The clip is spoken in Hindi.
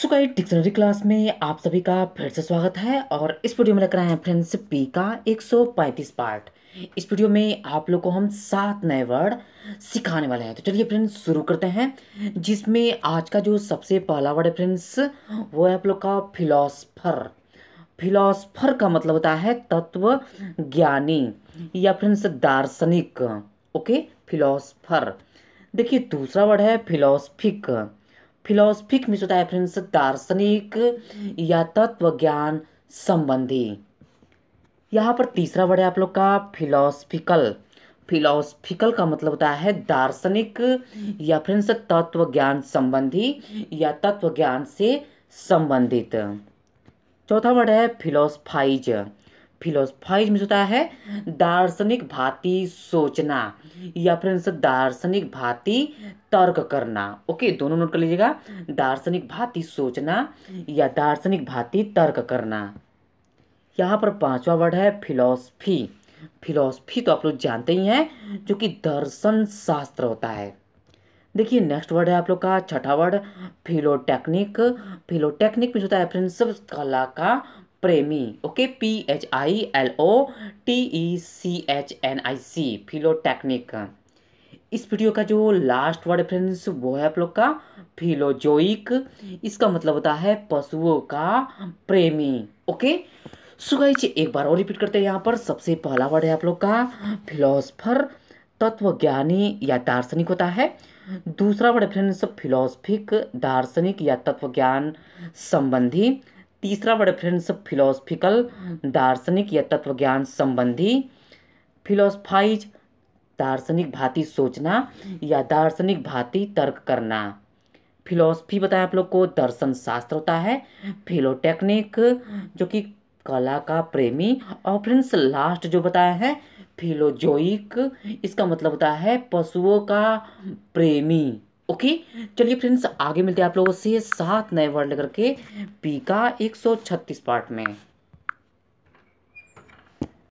सुकाई डिक्शनरी क्लास में आप सभी का फिर से स्वागत है और इस वीडियो में लग रहा है फ्रेंड्स पी का 135 पार्ट इस वीडियो में आप लोग को हम सात नए वर्ड सिखाने वाले हैं तो चलिए फ्रेंड्स शुरू करते हैं जिसमें आज का जो सबसे पहला वर्ड है फ्रेंड्स वो है आप लोग का फिलोसफर फिलोसफर का मतलब होता है तत्व ज्ञानी या फ्रेंड्स दार्शनिक ओके फिलोसफर देखिए दूसरा वर्ड है फिलोसफिक फिलोसफिक में होता है फ्रेंड्स दार्शनिक या तत्व ज्ञान संबंधी यहाँ पर तीसरा वर्ड है आप लोग का फिलोसफिकल फिलोसफिकल का मतलब होता है दार्शनिक या फ्रेंड्स तत्व ज्ञान संबंधी या तत्व ज्ञान से संबंधित चौथा वर्ड है फिलोसफाइज फिलोसफाइज में होता है दार्शनिक भांति सोचना या फिर इनसे दार्शनिक भांति तर्क करना ओके दोनों नोट कर लीजिएगा दार्शनिक भांति सोचना या दार्शनिक भांति तर्क करना यहाँ पर पांचवा वर्ड है फिलोसफी फिलोसफी तो आप लोग जानते ही हैं जो कि दर्शन शास्त्र होता है देखिए नेक्स्ट वर्ड है आप लोग का छठा वर्ड फिलोटेक्निक फिलोटेक्निक में होता है फ्रेंड्स कला का प्रेमी okay P H I L O T E C H N I C philotechnic इस वीडियो का जो लास्ट वर्ड फ्रेंड्स वो है आप लोग का फिलोजोइक इसका मतलब होता है पशुओं का प्रेमी ओके सुगाई जी एक बार और रिपीट करते हैं यहाँ पर सबसे पहला वर्ड है आप लोग का फिलोसफर तत्वज्ञानी या दार्शनिक होता है दूसरा वर्ड फ्रेंड्स फिलोसफिक दार्शनिक या तत्वज्ञान संबंधी तीसरा फ्रेंड्स फिलोसफिकल दार्शनिक या तत्व ज्ञान संबंधी फिलोसफाइज दार्शनिक भांति सोचना या दार्शनिक भांति तर्क करना फिलोसफी बताया आप लोग को दर्शन शास्त्र होता है फिलोटेक्निक जो कि कला का प्रेमी और फ्रेंड्स लास्ट जो बताया है फिलोजोइक इसका मतलब होता है पशुओं का प्रेमी ओके चलिए फ्रेंड्स आगे मिलते हैं आप लोगों से सात नए वर्ड लेकर के पी का एक सौ छत्तीस पार्ट में